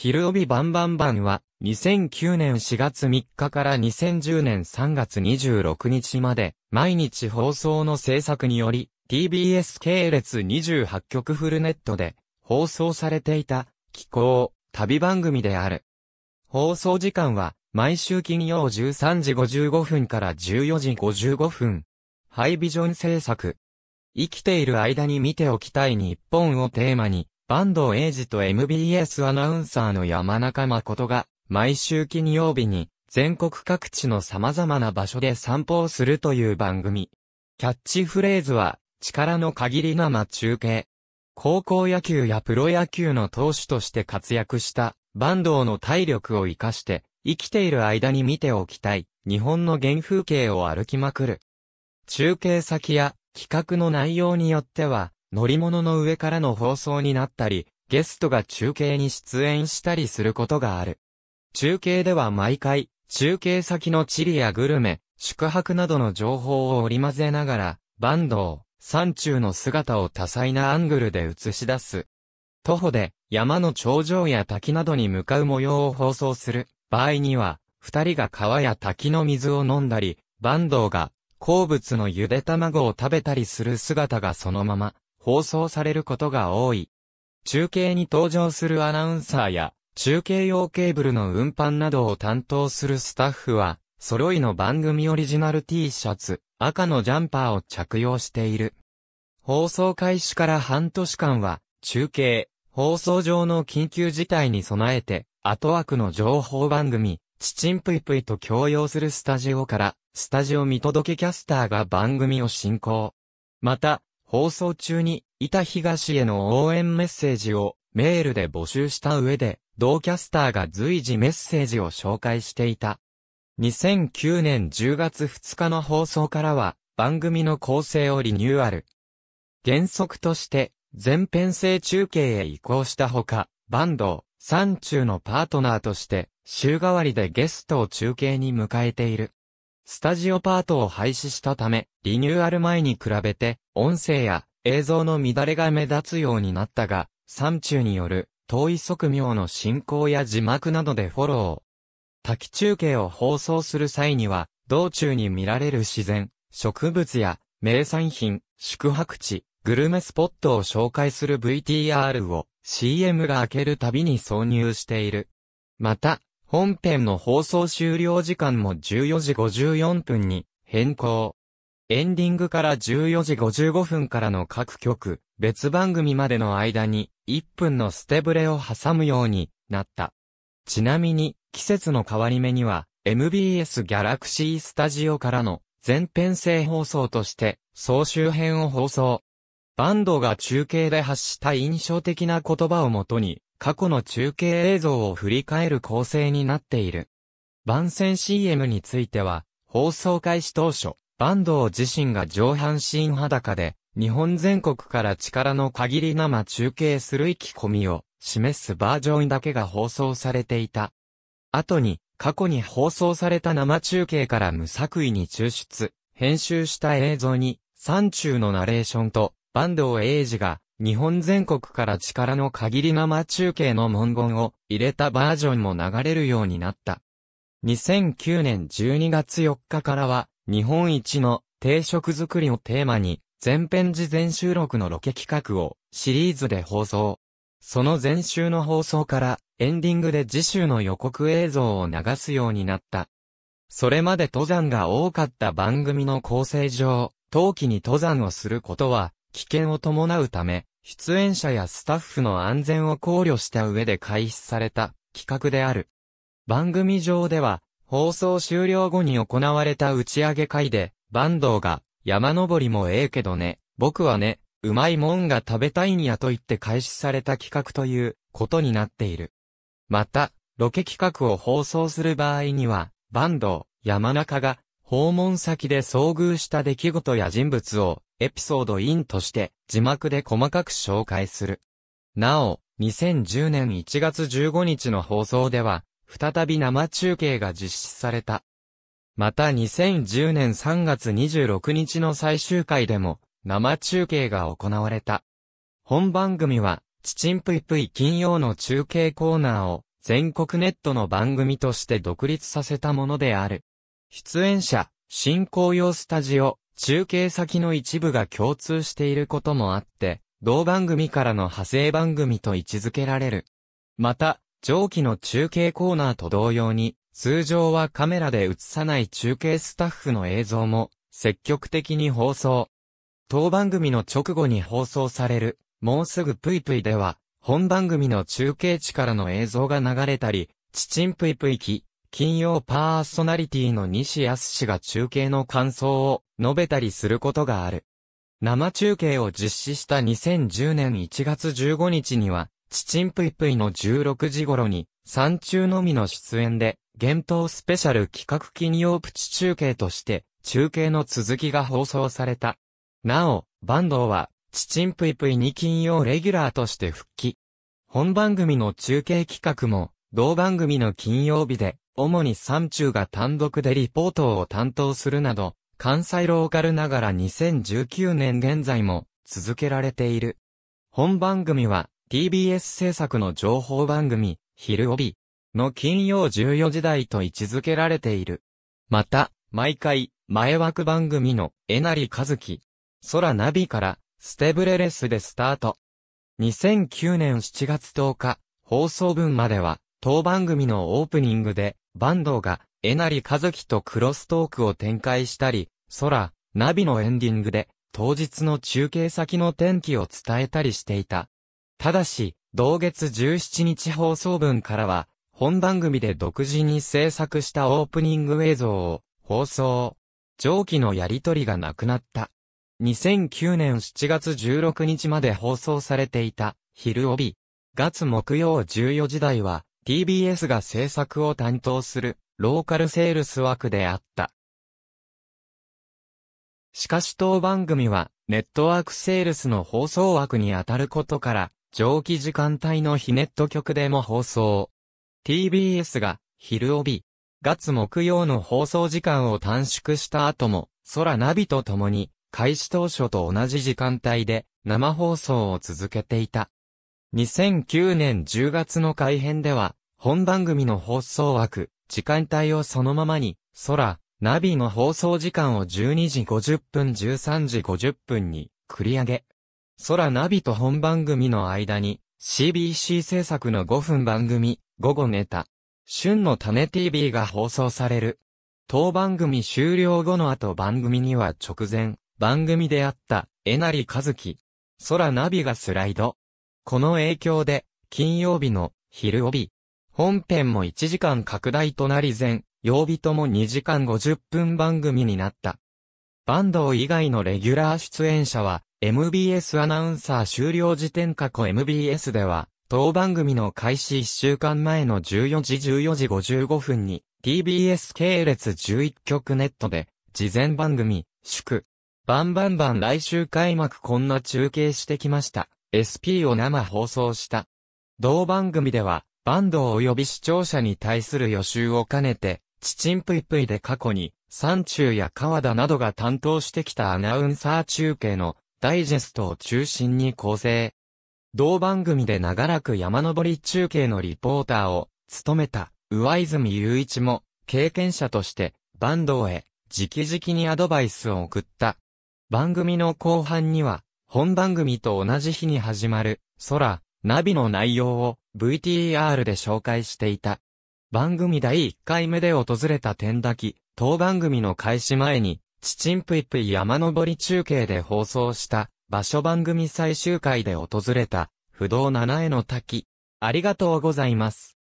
昼帯バンバンバンは、2009年4月3日から2010年3月26日まで、毎日放送の制作により、TBS 系列28局フルネットで、放送されていた、気候、旅番組である。放送時間は、毎週金曜13時55分から14時55分。ハイビジョン制作。生きている間に見ておきたい日本をテーマに、坂東英二と MBS アナウンサーの山中誠が、毎週金曜日に、全国各地の様々な場所で散歩をするという番組。キャッチフレーズは、力の限り生中継。高校野球やプロ野球の投手として活躍した、坂東の体力を活かして、生きている間に見ておきたい、日本の原風景を歩きまくる。中継先や、企画の内容によっては、乗り物の上からの放送になったり、ゲストが中継に出演したりすることがある。中継では毎回、中継先の地理やグルメ、宿泊などの情報を織り交ぜながら、バンドを、山中の姿を多彩なアングルで映し出す。徒歩で、山の頂上や滝などに向かう模様を放送する。場合には、二人が川や滝の水を飲んだり、バンドが、好物のゆで卵を食べたりする姿がそのまま放送されることが多い。中継に登場するアナウンサーや、中継用ケーブルの運搬などを担当するスタッフは、揃いの番組オリジナル T シャツ、赤のジャンパーを着用している。放送開始から半年間は、中継、放送上の緊急事態に備えて、後枠の情報番組、チチンプイプイと共用するスタジオから、スタジオ見届けキャスターが番組を進行。また、放送中に、板東への応援メッセージをメールで募集した上で、同キャスターが随時メッセージを紹介していた。2009年10月2日の放送からは、番組の構成をリニューアル。原則として、全編成中継へ移行したほか、バンド、山中のパートナーとして、週替わりでゲストを中継に迎えている。スタジオパートを廃止したため、リニューアル前に比べて、音声や映像の乱れが目立つようになったが、山中による、遠い側面の進行や字幕などでフォロー。滝中継を放送する際には、道中に見られる自然、植物や名産品、宿泊地、グルメスポットを紹介する VTR を CM が開けるたびに挿入している。また、本編の放送終了時間も14時54分に変更。エンディングから14時55分からの各曲、別番組までの間に1分の捨てブレを挟むようになった。ちなみに、季節の変わり目には MBS ギャラクシースタジオからの全編制放送として総集編を放送。バンドが中継で発した印象的な言葉をもとに過去の中継映像を振り返る構成になっている。番宣 CM については、放送開始当初、坂東自身が上半身裸で、日本全国から力の限り生中継する意気込みを示すバージョンだけが放送されていた。後に、過去に放送された生中継から無作為に抽出、編集した映像に、山中のナレーションと、坂東英二が日本全国から力の限り生中継の文言を入れたバージョンも流れるようになった。2009年12月4日からは、日本一の定食作りをテーマに、全編事前収録のロケ企画をシリーズで放送。その前週の放送からエンディングで次週の予告映像を流すようになった。それまで登山が多かった番組の構成上、冬季に登山をすることは危険を伴うため、出演者やスタッフの安全を考慮した上で開始された企画である。番組上では、放送終了後に行われた打ち上げ会で、バンドが、山登りもええけどね、僕はね、うまいもんが食べたいんやと言って開始された企画ということになっている。また、ロケ企画を放送する場合には、バンド、山中が、訪問先で遭遇した出来事や人物をエピソードインとして字幕で細かく紹介する。なお、2010年1月15日の放送では、再び生中継が実施された。また2010年3月26日の最終回でも、生中継が行われた。本番組は、ちちんぷいぷい金曜の中継コーナーを、全国ネットの番組として独立させたものである。出演者、進行用スタジオ、中継先の一部が共通していることもあって、同番組からの派生番組と位置づけられる。また、上記の中継コーナーと同様に、通常はカメラで映さない中継スタッフの映像も積極的に放送。当番組の直後に放送される、もうすぐぷいぷいでは、本番組の中継地からの映像が流れたり、ちちんぷいぷいき、金曜パーソナリティの西康氏が中継の感想を述べたりすることがある。生中継を実施した2010年1月15日には、チチンプイプイの16時頃に、山中のみの出演で、厳冬スペシャル企画金曜プチ中継として、中継の続きが放送された。なお、バンドは、チチンプイプイに金曜レギュラーとして復帰。本番組の中継企画も、同番組の金曜日で、主に山中が単独でリポートを担当するなど、関西ローカルながら2019年現在も続けられている。本番組は TBS 制作の情報番組、昼帯の金曜14時台と位置づけられている。また、毎回、前枠番組のえなりかずき、空ナビからステブレレスでスタート。2009年7月10日、放送分までは、当番組のオープニングで、坂東が、えなりかずきとクロストークを展開したり、空、ナビのエンディングで、当日の中継先の天気を伝えたりしていた。ただし、同月17日放送分からは、本番組で独自に制作したオープニング映像を放送。上記のやりとりがなくなった。2009年7月16日まで放送されていた、昼帯。月木曜14時台は、TBS が制作を担当するローカルセールス枠であった。しかし当番組はネットワークセールスの放送枠に当たることから上記時間帯の日ネット局でも放送。TBS が昼帯、月木曜の放送時間を短縮した後も空ナビと共に開始当初と同じ時間帯で生放送を続けていた。2009年10月の改編では、本番組の放送枠、時間帯をそのままに、空、ナビの放送時間を12時50分13時50分に繰り上げ、空ナビと本番組の間に CBC 制作の5分番組、午後ネタ、旬の種 TV が放送される。当番組終了後の後番組には直前、番組であった、えなりかずき、空ナビがスライド、この影響で、金曜日の昼帯、本編も1時間拡大となり前、曜日とも2時間50分番組になった。バンド以外のレギュラー出演者は、MBS アナウンサー終了時点過去 MBS では、当番組の開始1週間前の14時14時55分に、TBS 系列11局ネットで、事前番組、祝、バンバンバン来週開幕こんな中継してきました。SP を生放送した。同番組では、バンド及び視聴者に対する予習を兼ねて、チチンプイプイで過去に、山中や川田などが担当してきたアナウンサー中継のダイジェストを中心に構成。同番組で長らく山登り中継のリポーターを務めた上泉雄一も経験者としてバンドへ直々にアドバイスを送った。番組の後半には本番組と同じ日に始まる、空、ナビの内容を VTR で紹介していた。番組第1回目で訪れた天滝、当番組の開始前に、チチンプイプイ山登り中継で放送した、場所番組最終回で訪れた、不動七重の滝。ありがとうございます。